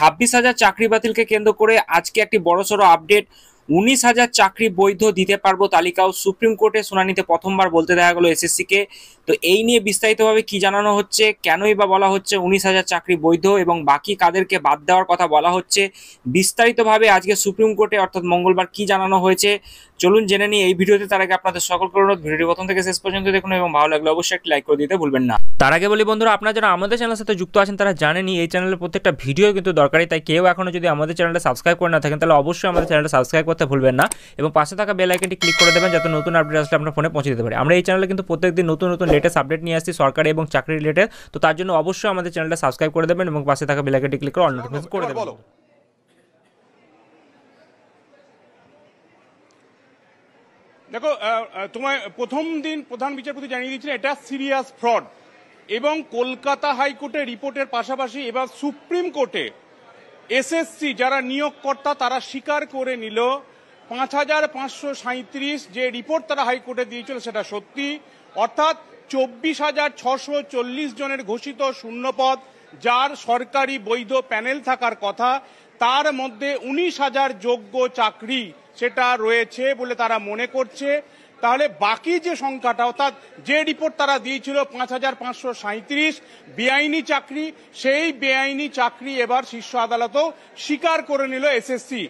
ছাব্বিশ হাজার চাকরি বাতিলকে কেন্দ্র করে আজকে একটি বড়সড় আপডেট উনিশ হাজার চাকরি বৈধ দিতে পারবো তালিকাও সুপ্রিম কোর্টে শুনানিতে প্রথমবার বলতে দেখা গেলো এসএসসিকে তো এই নিয়ে বিস্তারিতভাবে কি জানানো হচ্ছে কেনই বা বলা হচ্ছে উনিশ হাজার চাকরি বৈধ এবং বাকি কাদেরকে বাদ দেওয়ার কথা বলা হচ্ছে বিস্তারিতভাবে আজকে সুপ্রিম কোর্টে অর্থাৎ মঙ্গলবার কি জানানো হয়েছে চলুন জেনে নিই এই ভিডিওতে তার আগে আপনাদের সকলকে অনুরোধ ভিডিওটি প্রথম থেকে শেষ পর্যন্ত দেখুন এবং ভালো লাগলে অবশ্যই একটি লাইক করে দিতে ভুলবেন না তার আগে বলি বন্ধুরা আপনারা যারা আমাদের চ্যানেলের সাথে যুক্ত আছেন তারা জানেনি এই চ্যানেলের প্রত্যেকটা ভিডিও কিন্তু দরকারি তাই কেউ এখনও যদি আমাদের চ্যানেলটা সাবস্ক্রাইব করে না থাকেন তাহলে অবশ্যই আমাদের চ্যানেলটা সাবস্ক্রাইব করতে করতে ভুলবেন না এবং পাশে থাকা বেল আইকনটি ক্লিক করে দেবেন যাতে নতুন আপডেট আসলে আপনার ফোনে পৌঁছে দিতে পারে আমরা এই চ্যানেলে কিন্তু প্রত্যেকদিন নতুন নতুন লেটেস্ট আপডেট নিয়ে আসছি সরকারি এবং চাকরি রিলেটেড তো তার জন্য অবশ্যই আমাদের চ্যানেলটা সাবস্ক্রাইব করে দেবেন এবং পাশে থাকা বেল আইকনটি ক্লিক করে অল নোটিফিকেশন করে দেবেন দেখো তোমায় প্রথম দিন প্রধান বিচারপতি জানিয়ে দিয়েছিলেন এটা সিরিয়াস ফ্রড এবং কলকাতা হাইকোর্টে রিপোর্টের পাশাপাশি এবার সুপ্রিম কোর্টে এসএসসি যারা নিয়োগকর্তা তারা স্বীকার করে নিল পাঁচ হাজার পাঁচশো সাঁত্রিশ যে রিপোর্ট তারা হাইকোর্টে দিয়েছিল সেটা সত্যি অর্থাৎ চব্বিশ হাজার ছশো চল্লিশ জনের ঘোষিত শূন্যপদ যার সরকারি বৈধ প্যানেল থাকার কথা তার মধ্যে উনিশ হাজার যোগ্য চাকরি সেটা রয়েছে বলে তারা মনে করছে তাহলে বাকি যে সংখ্যাটা অর্থাৎ যে রিপোর্ট তারা দিয়েছিল পাঁচ হাজার পাঁচশো সাঁত্রিশ বেআইনি চাকরি সেই বেআইনি চাকরি এবার শীর্ষ আদালতও স্বীকার করে নিল এসএসসি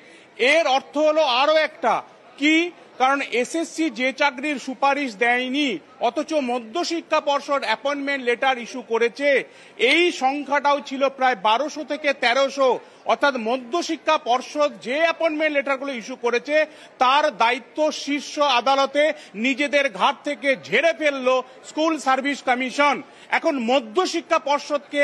এর অর্থ হলো আরও একটা কি কারণ এসএসসি যে চাকরির সুপারিশ দেয়নি অথচ মধ্যশিক্ষা পর্ষদ অ্যাপয়েন্টমেন্ট লেটার ইস্যু করেছে এই সংখ্যাটাও ছিল প্রায় বারোশো থেকে তেরোশো অর্থাৎ মধ্যশিক্ষা পর্ষদ যে অ্যাপয়েন্টমেন্ট লেটারগুলো ইস্যু করেছে তার দায়িত্ব শীর্ষ আদালতে নিজেদের ঘাট থেকে ঝেড়ে ফেলল স্কুল সার্ভিস কমিশন এখন মধ্যশিক্ষা পর্ষদকে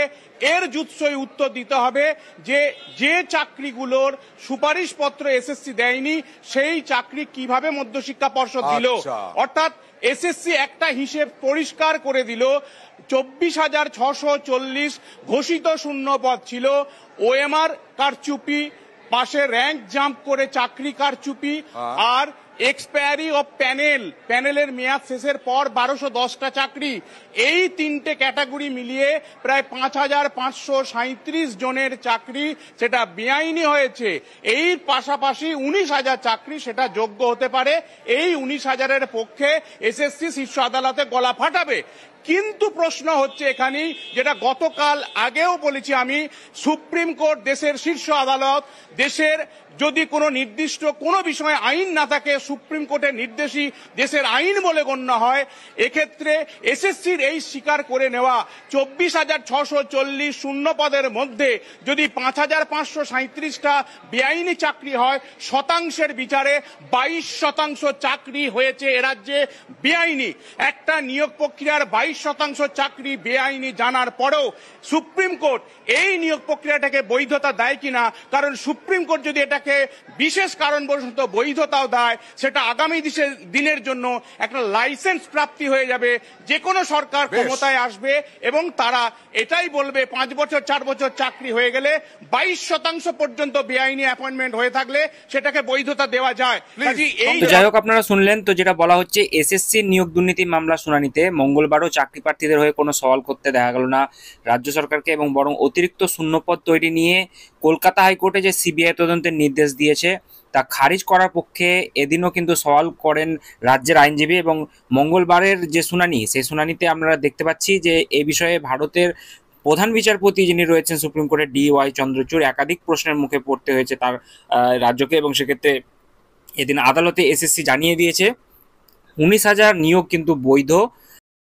এর জুৎসই উত্তর দিতে হবে যে যে চাকরিগুলোর সুপারিশপত্র এসএসসি দেয়নি সেই চাকরি কিভাবে মধ্যশিক্ষা পর্ষদ দিল আচ্ছা। অর্থাৎ এসএসসি একটা হিসেব পরিষ্কার করে দিল চব্বিশ হাজার ছশো চল্লিশ ঘোষিত ছিল ওএমআর কারচুপি পাশে র্যাঙ্ক জাম্প করে চাকরি কারচুপি হ্যাঁ। আর এক্সপায়ারি অফ প্যানেল প্যানেলের মেয়াদ শেষের পর বারোশো দশটা চাকরি এই তিনটে ক্যাটাগরি মিলিয়ে প্রায় পাঁচ হাজার পাঁচশো সাঁত্রিশ জনের চাকরি সেটা বেআইনি হয়েছে এই পাশাপাশি উনিশ হাজার চাকরি সেটা যোগ্য হতে পারে এই উনিশ হাজারের পক্ষে এসএসসি শীর্ষ আদালতে গলা ফাটাবে কিন্তু প্রশ্ন হচ্ছে এখানে যেটা গতকাল আগেও বলেছি আমি সুপ্রিম কোর্ট দেশের শীর্ষ আদালত দেশের যদি কোনো নির্দিষ্ট কোনো বিষয়ে আইন না থাকে সুপ্রিম কোর্টের নির্দেশই দেশের আইন বলে গণ্য হয় এক্ষেত্রে এসএসসির এই স্বীকার করে নেওয়া চব্বিশ হাজার ছশো চল্লিশ শূন্য পদের মধ্যে যদি পাঁচ হাজার পাঁচশো সাঁত্রিশটা বেআইনি চাকরি হয় শতাংশের বিচারে বাইশ শতাংশ চাকরি হয়েছে এরাজ্যে বেআইনি একটা নিয়োগ প্রক্রিয়ার বাইশ শতাংশ চাকরি বেআইনি জানার পরেও সুপ্রিম কোর্ট এই নিয়োগ প্রক্রিয়াটাকে বৈধতা দেয় কিনা কারণ সুপ্রিম কোর্ট যদি এটা যাকে বিশেষ কারণবশত বৈধতাও দেয় সেটা আগামী দিনের জন্য একটা লাইসেন্স প্রাপ্তি হয়ে যাবে যে কোনো সরকার ক্ষমতায় আসবে এবং তারা এটাই বলবে পাঁচ বছর চার বছর চাকরি হয়ে গেলে বাইশ শতাংশ পর্যন্ত বেআইনি অ্যাপয়েন্টমেন্ট হয়ে থাকলে সেটাকে বৈধতা দেওয়া যায় যাই হোক আপনারা শুনলেন তো যেটা বলা হচ্ছে এসএসসি নিয়োগ দুর্নীতি মামলা শুনানিতে মঙ্গলবারও চাকরি প্রার্থীদের হয়ে কোনো সওয়াল করতে দেখা গেল না রাজ্য সরকারকে এবং বরং অতিরিক্ত শূন্যপদ তৈরি নিয়ে কলকাতা হাইকোর্টে যে সিবিআই তদন্তের নির্দেশ নির্দেশ দিয়েছে তা খারিজ করার পক্ষে এদিনও কিন্তু সওয়াল করেন রাজ্যের আইনজীবী এবং মঙ্গলবারের যে শুনানি সেই শুনানিতে আমরা দেখতে পাচ্ছি যে এ বিষয়ে ভারতের প্রধান বিচারপতি যিনি রয়েছেন সুপ্রিম কোর্টের ডি ওয়াই চন্দ্রচূড় একাধিক প্রশ্নের মুখে পড়তে হয়েছে তার রাজ্যকে এবং সেক্ষেত্রে এদিন আদালতে এসএসসি জানিয়ে দিয়েছে উনিশ হাজার নিয়োগ কিন্তু বৈধ